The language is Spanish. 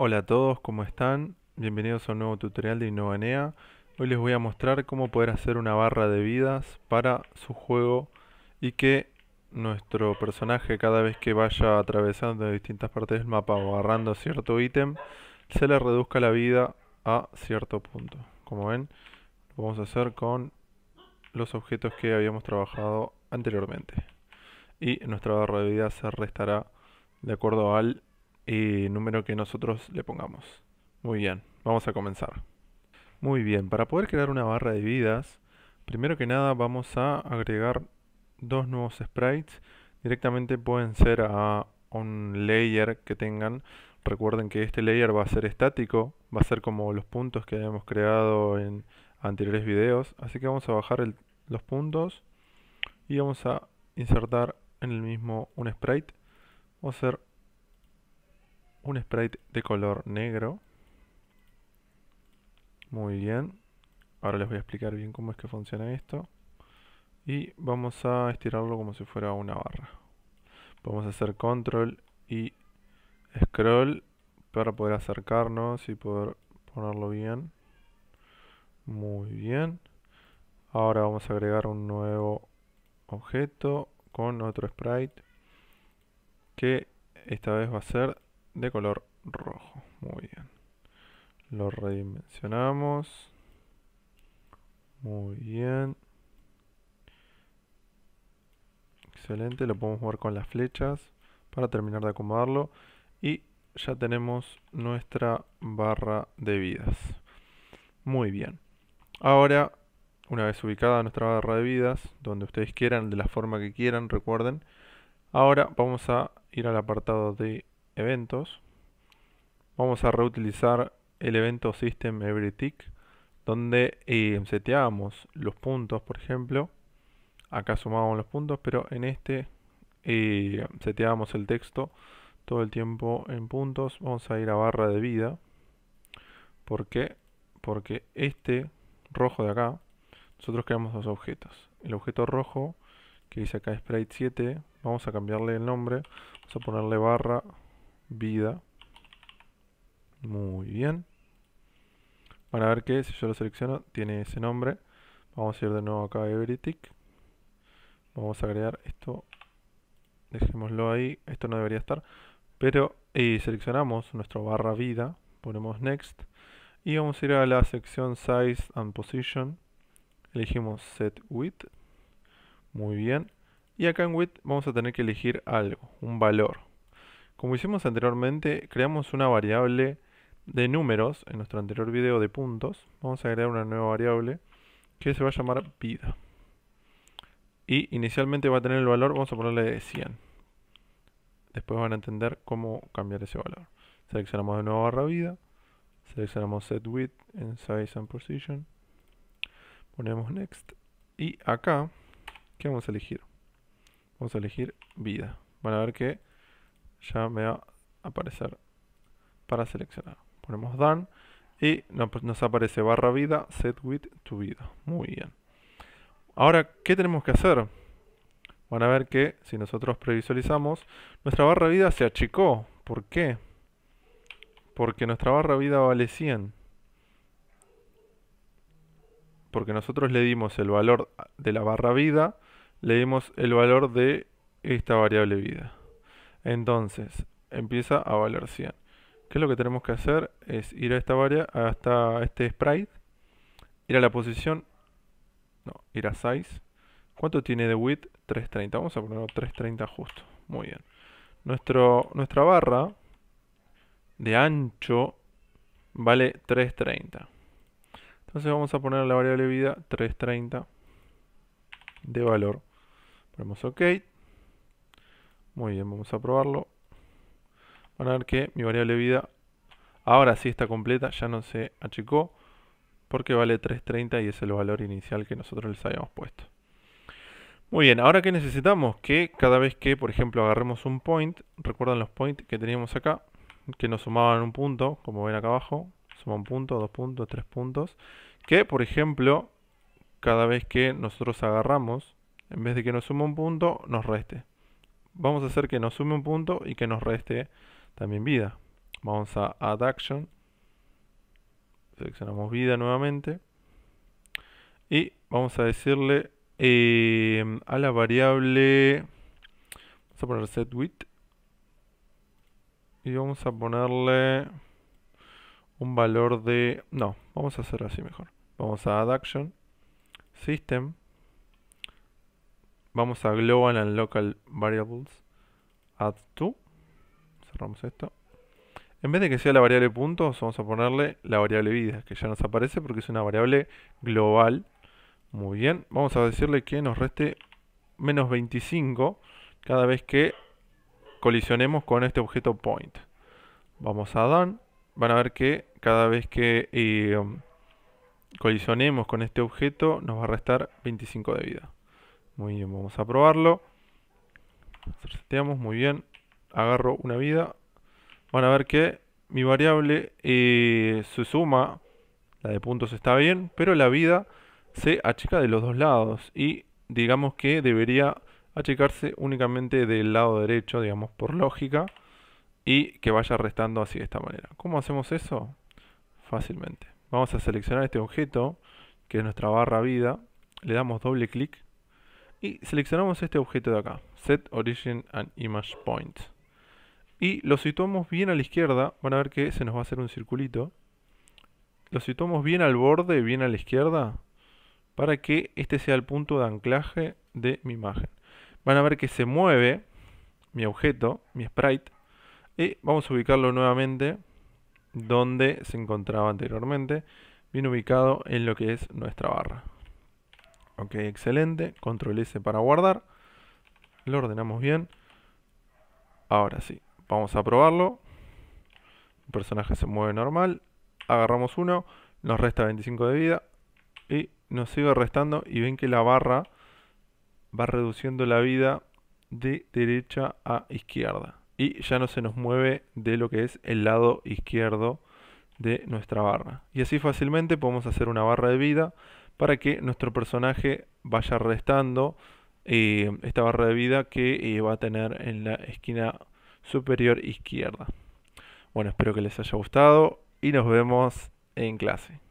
Hola a todos, ¿cómo están? Bienvenidos a un nuevo tutorial de Innovanea. Hoy les voy a mostrar cómo poder hacer una barra de vidas para su juego y que nuestro personaje cada vez que vaya atravesando distintas partes del mapa o agarrando cierto ítem, se le reduzca la vida a cierto punto. Como ven, lo vamos a hacer con los objetos que habíamos trabajado anteriormente. Y nuestra barra de vida se restará de acuerdo al y número que nosotros le pongamos. Muy bien, vamos a comenzar. Muy bien, para poder crear una barra de vidas, primero que nada vamos a agregar dos nuevos sprites. Directamente pueden ser a un layer que tengan. Recuerden que este layer va a ser estático, va a ser como los puntos que habíamos creado en anteriores videos. Así que vamos a bajar los puntos y vamos a insertar en el mismo un sprite. Vamos a hacer un sprite de color negro. Muy bien. Ahora les voy a explicar bien cómo es que funciona esto. Y vamos a estirarlo como si fuera una barra. Vamos a hacer control y scroll para poder acercarnos y poder ponerlo bien. Muy bien. Ahora vamos a agregar un nuevo objeto con otro sprite que esta vez va a ser de color rojo. Muy bien. Lo redimensionamos. Muy bien. Excelente, lo podemos mover con las flechas para terminar de acomodarlo. Y ya tenemos nuestra barra de vidas. Muy bien. Ahora, una vez ubicada nuestra barra de vidas, donde ustedes quieran, de la forma que quieran, recuerden. Ahora vamos a ir al apartado de eventos, vamos a reutilizar el evento System Every Tick, donde eh, seteamos los puntos, por ejemplo. Acá sumamos los puntos, pero en este eh, seteamos el texto todo el tiempo en puntos. Vamos a ir a barra de vida. Porque este rojo de acá, nosotros creamos dos objetos. El objeto rojo, que dice acá Sprite 7, vamos a cambiarle el nombre. Vamos a ponerle barra vida. Muy bien. para ver que si yo lo selecciono, tiene ese nombre. Vamos a ir de nuevo acá a Everytick. Vamos a agregar esto. Dejémoslo ahí. Esto no debería estar. Pero seleccionamos nuestro barra vida. Ponemos Next. Y vamos a ir a la sección Size and Position. Elegimos Set Width. Muy bien. Y acá en Width vamos a tener que elegir algo. Un valor. Como hicimos anteriormente, creamos una variable de números en nuestro anterior video de puntos. Vamos a crear una nueva variable que se va a llamar vida. Y inicialmente va a tener el valor, vamos a ponerle de 100. Después van a entender cómo cambiar ese valor. Seleccionamos de nuevo barra vida. Seleccionamos set width en size and position. Ponemos next. Y acá, ¿qué vamos a elegir? Vamos a elegir vida. Van a ver que ya me va a aparecer para seleccionar. Ponemos done y nos aparece barra vida, set with to vida. Muy bien. Ahora, ¿qué tenemos que hacer? Van a ver que si nosotros previsualizamos, nuestra barra vida se achicó. ¿Por qué? Porque nuestra barra vida vale 100. Porque nosotros le dimos el valor de la barra vida, le dimos el valor de esta variable vida. Entonces, empieza a valer 100. ¿Qué es lo que tenemos que hacer? Es ir a esta variable, hasta este sprite, ir a la posición, no, ir a size. ¿Cuánto tiene de width? 330. Vamos a ponerlo 330 justo. Muy bien. Nuestro, nuestra barra de ancho vale 330. Entonces vamos a poner la variable vida 330 de valor. Ponemos OK. Muy bien, vamos a probarlo. Van a ver que mi variable vida ahora sí está completa, ya no se achicó, porque vale 3.30 y es el valor inicial que nosotros les habíamos puesto. Muy bien, ahora que necesitamos que cada vez que, por ejemplo, agarremos un point, recuerdan los points que teníamos acá, que nos sumaban un punto, como ven acá abajo, suma un punto, dos puntos, tres puntos, que, por ejemplo, cada vez que nosotros agarramos, en vez de que nos suma un punto, nos reste vamos a hacer que nos sume un punto y que nos reste también vida. Vamos a Add Action. Seleccionamos vida nuevamente. Y vamos a decirle em, a la variable... Vamos a poner set Y vamos a ponerle un valor de... No, vamos a hacer así mejor. Vamos a Add Action. System. Vamos a Global and Local Variables. Add to. Cerramos esto. En vez de que sea la variable puntos, vamos a ponerle la variable vida, que ya nos aparece porque es una variable global. Muy bien, vamos a decirle que nos reste menos 25 cada vez que colisionemos con este objeto point. Vamos a done, van a ver que cada vez que eh, colisionemos con este objeto nos va a restar 25 de vida. Muy bien, vamos a probarlo. Reseteamos, muy bien. Agarro una vida. Van a ver que mi variable eh, se suma. La de puntos está bien, pero la vida se achica de los dos lados. Y digamos que debería achicarse únicamente del lado derecho, digamos, por lógica. Y que vaya restando así de esta manera. ¿Cómo hacemos eso? Fácilmente. Vamos a seleccionar este objeto, que es nuestra barra vida. Le damos doble clic y seleccionamos este objeto de acá, Set Origin and Image Point. Y lo situamos bien a la izquierda, van a ver que se nos va a hacer un circulito. Lo situamos bien al borde, bien a la izquierda, para que este sea el punto de anclaje de mi imagen. Van a ver que se mueve mi objeto, mi sprite, y vamos a ubicarlo nuevamente donde se encontraba anteriormente, bien ubicado en lo que es nuestra barra. Ok, excelente. Control S para guardar. Lo ordenamos bien. Ahora sí, vamos a probarlo. El personaje se mueve normal. Agarramos uno. Nos resta 25 de vida. Y nos sigue restando. Y ven que la barra va reduciendo la vida de derecha a izquierda. Y ya no se nos mueve de lo que es el lado izquierdo de nuestra barra. Y así fácilmente podemos hacer una barra de vida para que nuestro personaje vaya restando eh, esta barra de vida que eh, va a tener en la esquina superior izquierda. Bueno, espero que les haya gustado y nos vemos en clase.